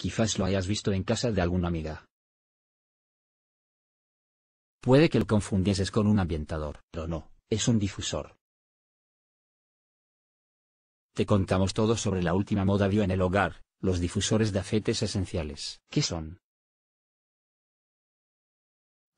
Quizás lo hayas visto en casa de alguna amiga. Puede que lo confundieses con un ambientador, pero no, es un difusor. Te contamos todo sobre la última moda vio en el hogar, los difusores de aceites esenciales. ¿Qué son?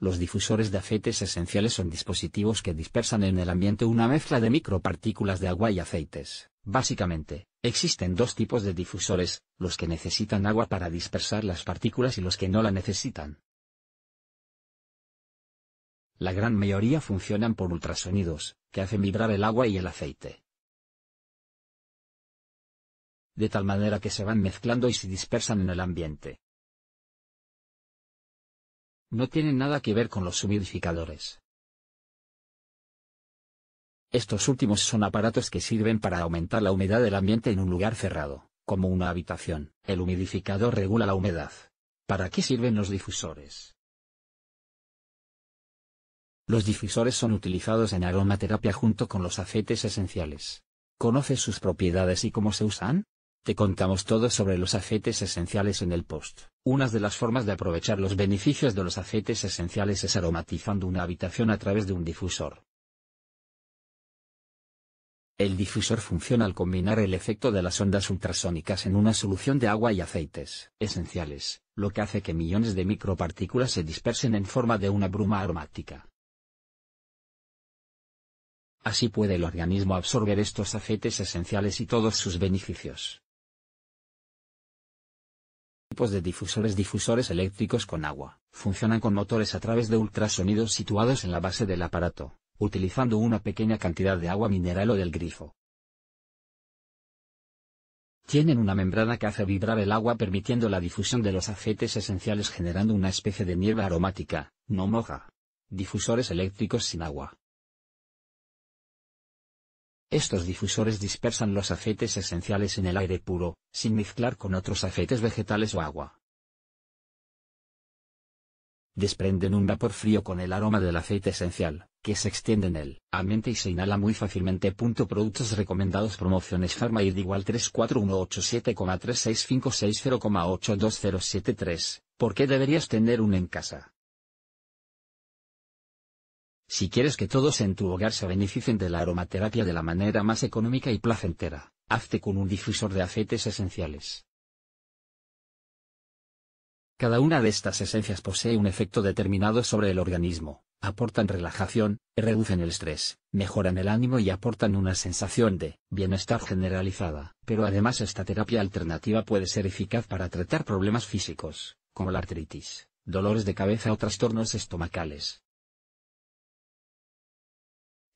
Los difusores de aceites esenciales son dispositivos que dispersan en el ambiente una mezcla de micropartículas de agua y aceites. Básicamente, existen dos tipos de difusores, los que necesitan agua para dispersar las partículas y los que no la necesitan. La gran mayoría funcionan por ultrasonidos, que hacen vibrar el agua y el aceite. De tal manera que se van mezclando y se dispersan en el ambiente. No tienen nada que ver con los humidificadores. Estos últimos son aparatos que sirven para aumentar la humedad del ambiente en un lugar cerrado, como una habitación. El humidificador regula la humedad. ¿Para qué sirven los difusores? Los difusores son utilizados en aromaterapia junto con los aceites esenciales. ¿Conoces sus propiedades y cómo se usan? Te contamos todo sobre los aceites esenciales en el post. Una de las formas de aprovechar los beneficios de los aceites esenciales es aromatizando una habitación a través de un difusor. El difusor funciona al combinar el efecto de las ondas ultrasónicas en una solución de agua y aceites esenciales, lo que hace que millones de micropartículas se dispersen en forma de una bruma aromática. Así puede el organismo absorber estos aceites esenciales y todos sus beneficios. Tipos de difusores Difusores eléctricos con agua. Funcionan con motores a través de ultrasonidos situados en la base del aparato utilizando una pequeña cantidad de agua mineral o del grifo. Tienen una membrana que hace vibrar el agua permitiendo la difusión de los aceites esenciales generando una especie de niebla aromática, no moja. Difusores eléctricos sin agua. Estos difusores dispersan los aceites esenciales en el aire puro, sin mezclar con otros aceites vegetales o agua. Desprenden un vapor frío con el aroma del aceite esencial, que se extiende en el ambiente y se inhala muy fácilmente. Productos recomendados Promociones Pharmaid igual 34187,36560,82073. ¿Por qué deberías tener uno en casa? Si quieres que todos en tu hogar se beneficien de la aromaterapia de la manera más económica y placentera, hazte con un difusor de aceites esenciales. Cada una de estas esencias posee un efecto determinado sobre el organismo, aportan relajación, reducen el estrés, mejoran el ánimo y aportan una sensación de bienestar generalizada. Pero además esta terapia alternativa puede ser eficaz para tratar problemas físicos, como la artritis, dolores de cabeza o trastornos estomacales.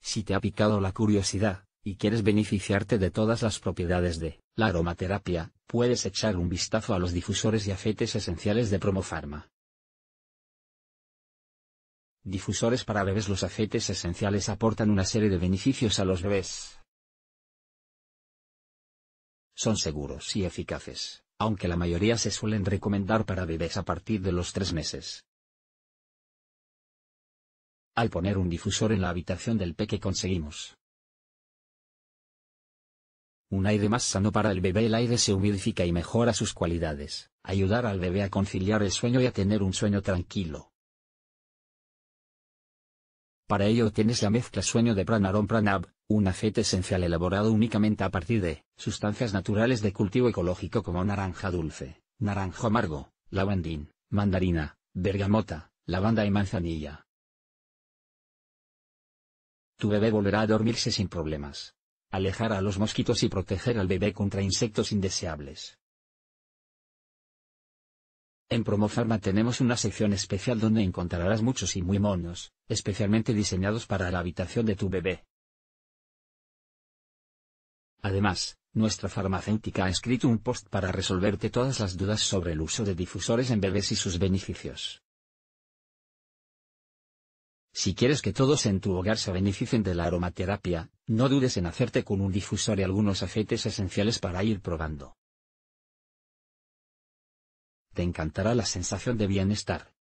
Si te ha picado la curiosidad, y quieres beneficiarte de todas las propiedades de la aromaterapia, puedes echar un vistazo a los difusores y aceites esenciales de Promofarma. Difusores para bebés Los aceites esenciales aportan una serie de beneficios a los bebés. Son seguros y eficaces, aunque la mayoría se suelen recomendar para bebés a partir de los tres meses. Al poner un difusor en la habitación del peque conseguimos un aire más sano para el bebé. El aire se humidifica y mejora sus cualidades, ayudar al bebé a conciliar el sueño y a tener un sueño tranquilo. Para ello tienes la mezcla sueño de Pranarom Pranab, un aceite esencial elaborado únicamente a partir de sustancias naturales de cultivo ecológico como naranja dulce, naranjo amargo, lavandín, mandarina, bergamota, lavanda y manzanilla. Tu bebé volverá a dormirse sin problemas alejar a los mosquitos y proteger al bebé contra insectos indeseables. En Promofarma tenemos una sección especial donde encontrarás muchos y muy monos, especialmente diseñados para la habitación de tu bebé. Además, nuestra farmacéutica ha escrito un post para resolverte todas las dudas sobre el uso de difusores en bebés y sus beneficios. Si quieres que todos en tu hogar se beneficien de la aromaterapia, no dudes en hacerte con un difusor y algunos aceites esenciales para ir probando. Te encantará la sensación de bienestar.